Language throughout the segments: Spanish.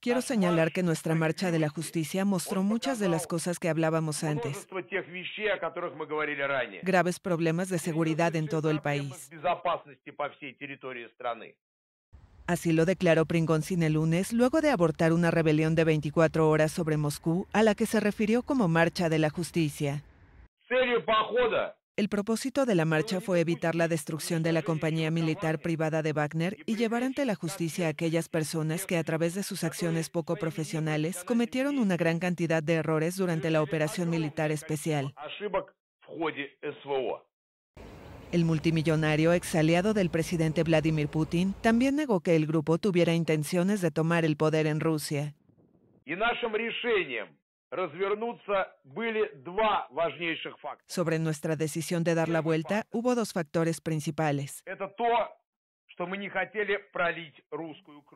Quiero señalar que nuestra marcha de la justicia mostró muchas de las cosas que hablábamos antes. Graves problemas de seguridad en todo el país. Así lo declaró Pringoncin el lunes, luego de abortar una rebelión de 24 horas sobre Moscú, a la que se refirió como Marcha de la Justicia. El propósito de la marcha fue evitar la destrucción de la compañía militar privada de Wagner y llevar ante la justicia a aquellas personas que a través de sus acciones poco profesionales cometieron una gran cantidad de errores durante la operación militar especial. El multimillonario exaliado del presidente Vladimir Putin también negó que el grupo tuviera intenciones de tomar el poder en Rusia. Sobre nuestra decisión de dar la vuelta hubo dos factores principales.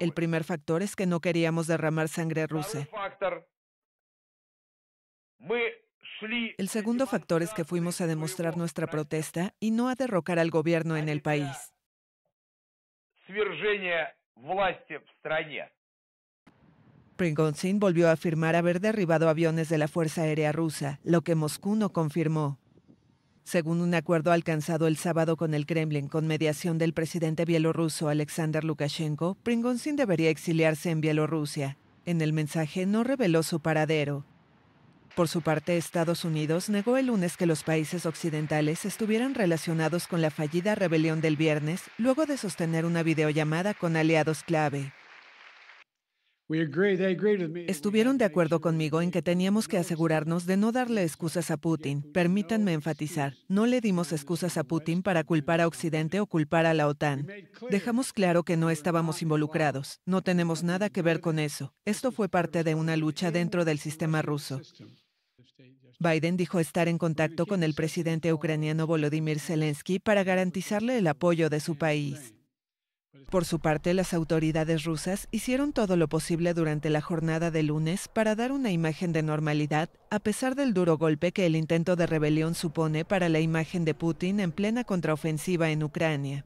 El primer factor es que no queríamos derramar sangre rusa. El segundo factor es que fuimos a demostrar nuestra protesta y no a derrocar al gobierno en el país. Pringonsin volvió a afirmar haber derribado aviones de la Fuerza Aérea Rusa, lo que Moscú no confirmó. Según un acuerdo alcanzado el sábado con el Kremlin con mediación del presidente bielorruso Alexander Lukashenko, Pringonsin debería exiliarse en Bielorrusia. En el mensaje no reveló su paradero. Por su parte, Estados Unidos negó el lunes que los países occidentales estuvieran relacionados con la fallida rebelión del viernes, luego de sostener una videollamada con aliados clave. Estuvieron de acuerdo conmigo en que teníamos que asegurarnos de no darle excusas a Putin. Permítanme enfatizar, no le dimos excusas a Putin para culpar a Occidente o culpar a la OTAN. Dejamos claro que no estábamos involucrados, no tenemos nada que ver con eso. Esto fue parte de una lucha dentro del sistema ruso. Biden dijo estar en contacto con el presidente ucraniano Volodymyr Zelensky para garantizarle el apoyo de su país. Por su parte, las autoridades rusas hicieron todo lo posible durante la jornada de lunes para dar una imagen de normalidad, a pesar del duro golpe que el intento de rebelión supone para la imagen de Putin en plena contraofensiva en Ucrania.